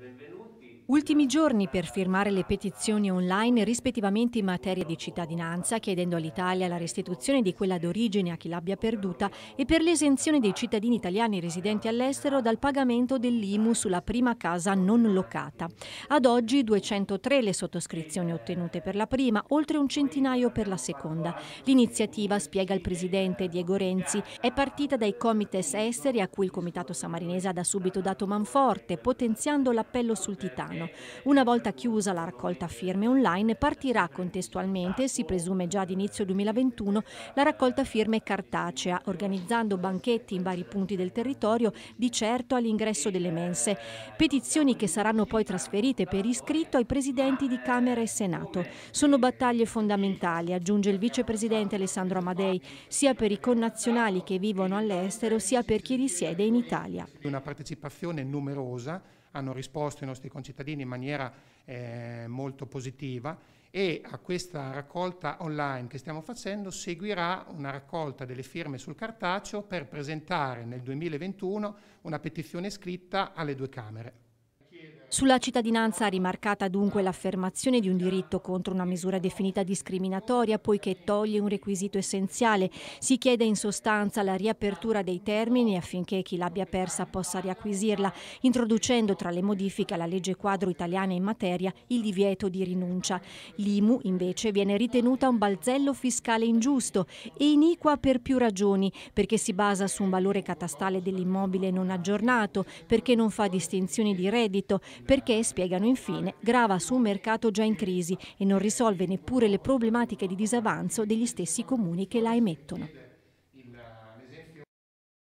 Benvenuto. Ultimi giorni per firmare le petizioni online rispettivamente in materia di cittadinanza, chiedendo all'Italia la restituzione di quella d'origine a chi l'abbia perduta e per l'esenzione dei cittadini italiani residenti all'estero dal pagamento dell'IMU sulla prima casa non locata. Ad oggi 203 le sottoscrizioni ottenute per la prima, oltre un centinaio per la seconda. L'iniziativa, spiega il presidente Diego Renzi, è partita dai comites esteri a cui il Comitato Samarinese ha da subito dato manforte, potenziando l'appello sul Titano anno. Una volta chiusa la raccolta firme online partirà contestualmente, si presume già ad inizio 2021, la raccolta firme cartacea, organizzando banchetti in vari punti del territorio, di certo all'ingresso delle mense. Petizioni che saranno poi trasferite per iscritto ai presidenti di Camera e Senato. Sono battaglie fondamentali, aggiunge il vicepresidente Alessandro Amadei, sia per i connazionali che vivono all'estero, sia per chi risiede in Italia. Una partecipazione numerosa, hanno risposto i nostri concittadini cittadini in maniera eh, molto positiva e a questa raccolta online che stiamo facendo seguirà una raccolta delle firme sul cartaceo per presentare nel 2021 una petizione scritta alle due Camere. Sulla cittadinanza rimarcata dunque l'affermazione di un diritto contro una misura definita discriminatoria poiché toglie un requisito essenziale. Si chiede in sostanza la riapertura dei termini affinché chi l'abbia persa possa riacquisirla, introducendo tra le modifiche alla legge quadro italiana in materia il divieto di rinuncia. L'IMU invece viene ritenuta un balzello fiscale ingiusto e iniqua per più ragioni, perché si basa su un valore catastale dell'immobile non aggiornato, perché non fa distinzioni di reddito, perché, spiegano infine, grava su un mercato già in crisi e non risolve neppure le problematiche di disavanzo degli stessi comuni che la emettono.